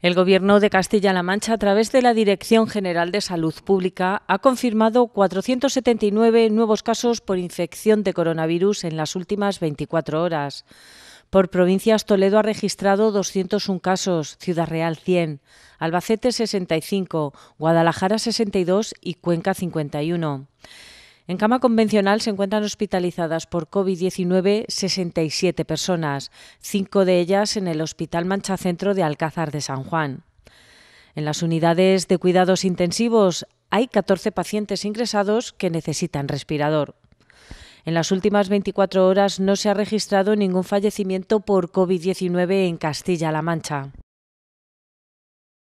El Gobierno de Castilla-La Mancha, a través de la Dirección General de Salud Pública, ha confirmado 479 nuevos casos por infección de coronavirus en las últimas 24 horas. Por provincias, Toledo ha registrado 201 casos, Ciudad Real 100, Albacete 65, Guadalajara 62 y Cuenca 51. En cama convencional se encuentran hospitalizadas por COVID-19 67 personas, cinco de ellas en el Hospital Mancha Centro de Alcázar de San Juan. En las unidades de cuidados intensivos hay 14 pacientes ingresados que necesitan respirador. En las últimas 24 horas no se ha registrado ningún fallecimiento por COVID-19 en Castilla-La Mancha.